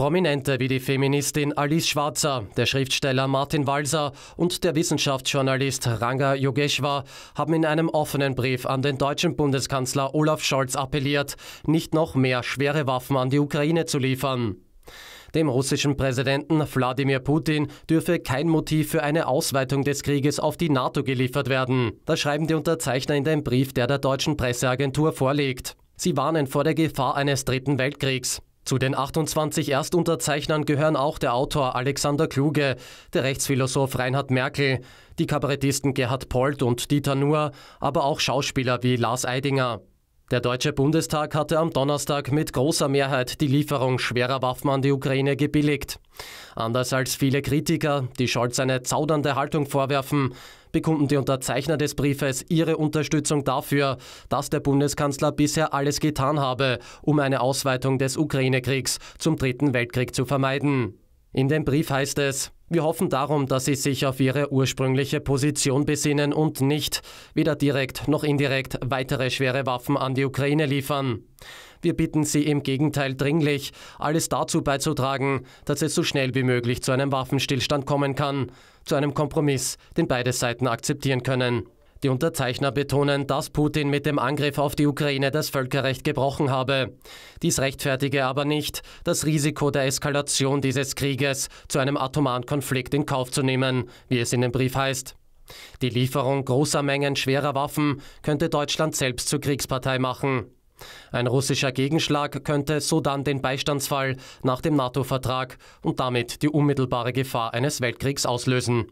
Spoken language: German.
Prominente wie die Feministin Alice Schwarzer, der Schriftsteller Martin Walser und der Wissenschaftsjournalist Ranga Yogeshwar haben in einem offenen Brief an den deutschen Bundeskanzler Olaf Scholz appelliert, nicht noch mehr schwere Waffen an die Ukraine zu liefern. Dem russischen Präsidenten Wladimir Putin dürfe kein Motiv für eine Ausweitung des Krieges auf die NATO geliefert werden. Das schreiben die Unterzeichner in dem Brief, der der deutschen Presseagentur vorliegt. Sie warnen vor der Gefahr eines dritten Weltkriegs. Zu den 28 Erstunterzeichnern gehören auch der Autor Alexander Kluge, der Rechtsphilosoph Reinhard Merkel, die Kabarettisten Gerhard Polt und Dieter Nuhr, aber auch Schauspieler wie Lars Eidinger. Der Deutsche Bundestag hatte am Donnerstag mit großer Mehrheit die Lieferung schwerer Waffen an die Ukraine gebilligt. Anders als viele Kritiker, die Scholz eine zaudernde Haltung vorwerfen, bekunden die Unterzeichner des Briefes ihre Unterstützung dafür, dass der Bundeskanzler bisher alles getan habe, um eine Ausweitung des Ukraine-Kriegs zum Dritten Weltkrieg zu vermeiden. In dem Brief heißt es, wir hoffen darum, dass Sie sich auf Ihre ursprüngliche Position besinnen und nicht, weder direkt noch indirekt, weitere schwere Waffen an die Ukraine liefern. Wir bitten Sie im Gegenteil dringlich, alles dazu beizutragen, dass es so schnell wie möglich zu einem Waffenstillstand kommen kann, zu einem Kompromiss, den beide Seiten akzeptieren können. Die Unterzeichner betonen, dass Putin mit dem Angriff auf die Ukraine das Völkerrecht gebrochen habe. Dies rechtfertige aber nicht, das Risiko der Eskalation dieses Krieges zu einem atomaren Konflikt in Kauf zu nehmen, wie es in dem Brief heißt. Die Lieferung großer Mengen schwerer Waffen könnte Deutschland selbst zur Kriegspartei machen. Ein russischer Gegenschlag könnte so dann den Beistandsfall nach dem NATO-Vertrag und damit die unmittelbare Gefahr eines Weltkriegs auslösen.